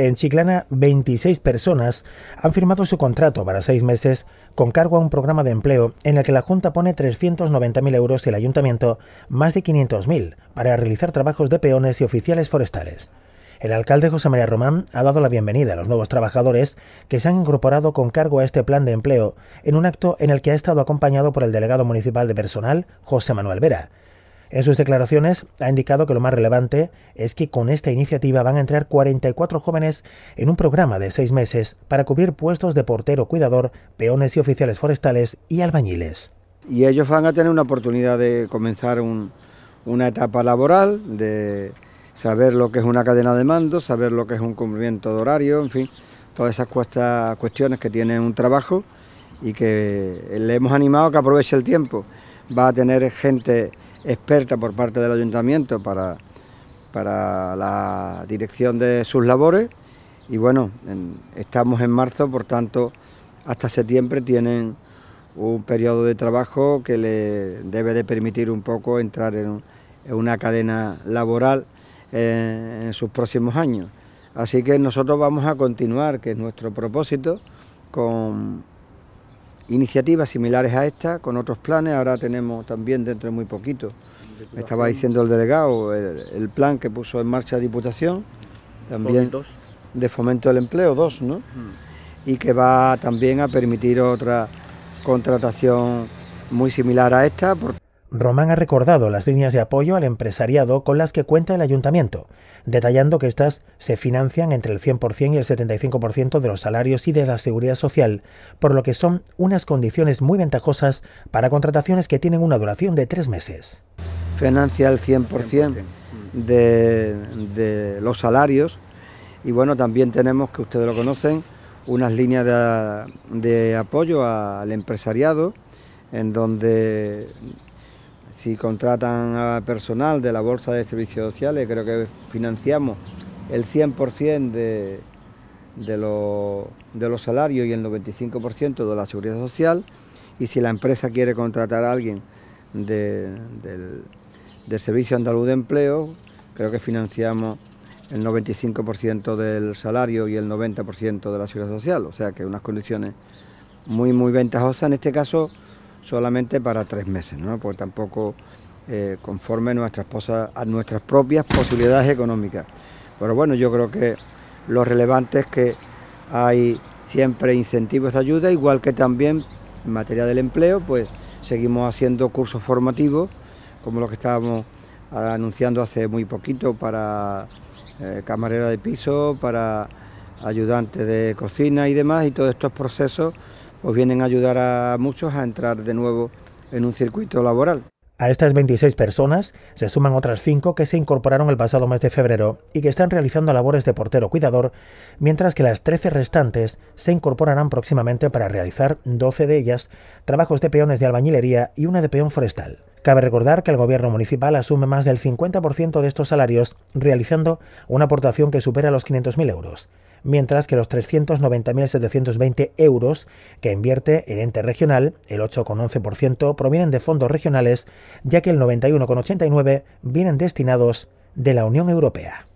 En Chiclana, 26 personas han firmado su contrato para seis meses con cargo a un programa de empleo en el que la Junta pone 390.000 euros y el Ayuntamiento más de 500.000 para realizar trabajos de peones y oficiales forestales. El alcalde José María Román ha dado la bienvenida a los nuevos trabajadores que se han incorporado con cargo a este plan de empleo en un acto en el que ha estado acompañado por el delegado municipal de personal, José Manuel Vera. En sus declaraciones ha indicado que lo más relevante es que con esta iniciativa van a entrar 44 jóvenes en un programa de seis meses para cubrir puestos de portero, cuidador, peones y oficiales forestales y albañiles. Y ellos van a tener una oportunidad de comenzar una etapa laboral, de saber lo que es una cadena de mando, saber lo que es un cumplimiento de horario, en fin, todas esas cuestiones que tienen un trabajo y que le hemos animado que aproveche el tiempo. Va a tener gente experta por parte del ayuntamiento para, para la dirección de sus labores y bueno, estamos en marzo, por tanto, hasta septiembre tienen un periodo de trabajo que le debe de permitir un poco entrar en, una cadena laboral eh, en sus próximos años. Así que nosotros vamos a continuar, que es nuestro propósito, con iniciativas similares a esta, con otros planes, ahora tenemos también dentro de muy poquito, me estaba diciendo el delegado, el, plan que puso en marcha Diputación, también de fomento del empleo, dos, ¿no? Mm. Y que va también a permitir otra contratación muy similar a esta. Román ha recordado las líneas de apoyo al empresariado con las que cuenta el ayuntamiento, detallando que estas se financian entre el 100% y el 75% de los salarios y de la seguridad social, por lo que son unas condiciones muy ventajosas para contrataciones que tienen una duración de tres meses. Financia el 100% de, los salarios y bueno, también tenemos, que ustedes lo conocen, unas líneas de apoyo al empresariado en donde si contratan a personal de la Bolsa de Servicios Sociales, creo que financiamos el 100% de, los salarios y el 95% de la seguridad social. Y si la empresa quiere contratar a alguien del, del Servicio Andaluz de Empleo, creo que financiamos el 95% del salario y el 90% de la seguridad social. O sea que unas condiciones muy, muy ventajosas. En este caso, solamente para tres meses, ¿no? Porque tampoco eh, conforme nuestras a nuestras propias posibilidades económicas. Pero bueno, yo creo que lo relevante es que hay siempre incentivos de ayuda, igual que también en materia del empleo, pues seguimos haciendo cursos formativos, como los que estábamos anunciando hace muy poquito para eh, camarera de piso, para ayudante de cocina y demás, y todos estos procesos pues vienen a ayudar a muchos a entrar de nuevo en un circuito laboral. A estas 26 personas se suman otras 5 que se incorporaron el pasado mes de febrero y que están realizando labores de portero cuidador, mientras que las 13 restantes se incorporarán próximamente para realizar 12 de ellas trabajos de peones de albañilería y una de peón forestal. Cabe recordar que el gobierno municipal asume más del 50% de estos salarios, realizando una aportación que supera los 500.000 euros, mientras que los 390.720 euros que invierte el ente regional, el 8,11%, provienen de fondos regionales, ya que el 91,89% vienen destinados de la Unión Europea.